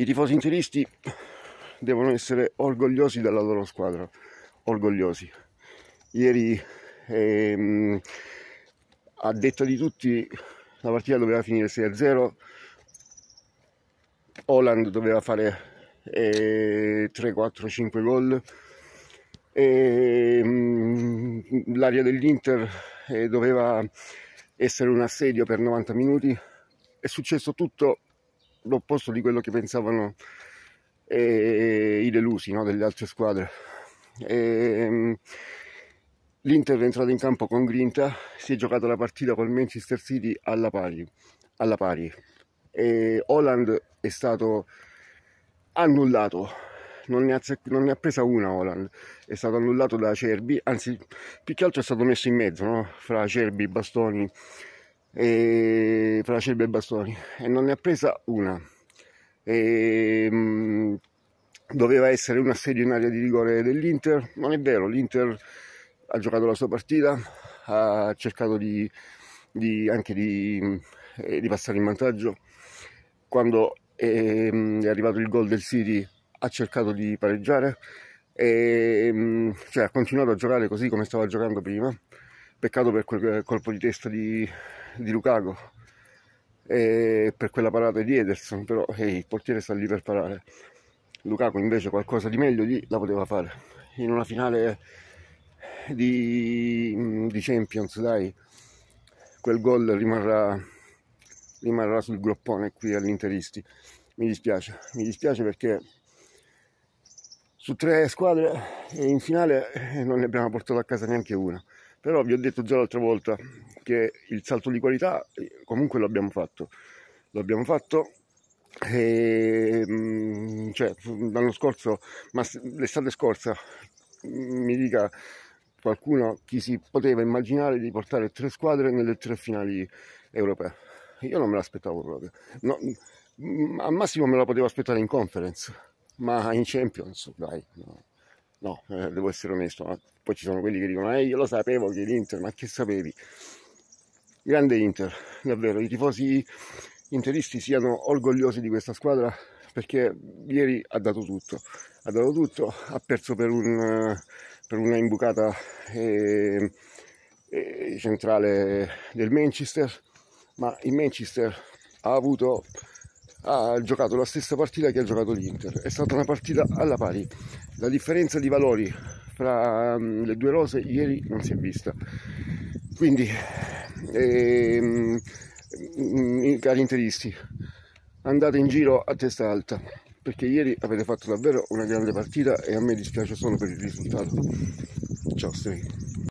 I tifosi interisti devono essere orgogliosi della loro squadra, orgogliosi. Ieri, ehm, a detta di tutti, la partita doveva finire 6-0, Holland doveva fare eh, 3-4-5 gol, ehm, l'area dell'Inter eh, doveva essere un assedio per 90 minuti, è successo tutto l'opposto di quello che pensavano eh, i delusi no, delle altre squadre. E, ehm, L'Inter è entrata in campo con grinta, si è giocata la partita col Manchester City alla pari. Alla pari. E Holland è stato annullato, non ne, ha, non ne ha presa una Holland, è stato annullato da Acerbi, anzi più che altro è stato messo in mezzo no? fra Cerbi, Bastoni e fra Cerbi e Bastoni e non ne ha presa una. E, mh, mm, doveva essere un assedio in area di rigore dell'Inter, non è vero, l'Inter ha giocato la sua partita, ha cercato di, di, anche di, eh, di, passare in vantaggio. Quando eh, è arrivato il gol del City ha cercato di pareggiare, e, mm, cioè ha continuato a giocare così come stava giocando prima peccato per quel eh, colpo di testa di, di Lukaku e per quella parata di Ederson però hey, il portiere sta lì per parare Lukaku invece qualcosa di meglio lì la poteva fare in una finale di, di Champions dai quel gol rimarrà, rimarrà sul groppone qui all'interisti mi dispiace mi dispiace perché su tre squadre e eh, in finale eh, non ne abbiamo portato a casa neanche una. Però vi ho detto già l'altra volta che il salto di qualità eh, comunque l'abbiamo fatto. L'abbiamo fatto e, ehm, cioè, l'anno scorso, ma l'estate scorsa, mm, mi dica qualcuno chi si poteva immaginare di portare tre squadre nelle tre finali europee. Io non me l'aspettavo proprio. No, mm, al massimo me la potevo aspettare in conference ma in Champions, dai, no, no eh, devo essere onesto, ma poi ci sono quelli che dicono, eh, io lo sapevo che l'Inter, ma che sapevi? Grande Inter, davvero, i tifosi interisti siano orgogliosi di questa squadra perché ieri ha dato tutto, ha dato tutto, ha perso per, un, per una imbucata eh, eh, centrale del Manchester, ma il Manchester ha avuto ha giocato la stessa partita che ha giocato l'Inter. È stata una partita alla pari. La differenza di valori fra mm, le due rose ieri non si è vista. Quindi, ehm, mm, mm, cari interisti, andate in giro a testa alta perché ieri avete fatto davvero una grande partita e a me dispiace solo per il risultato. Ciao Stefano.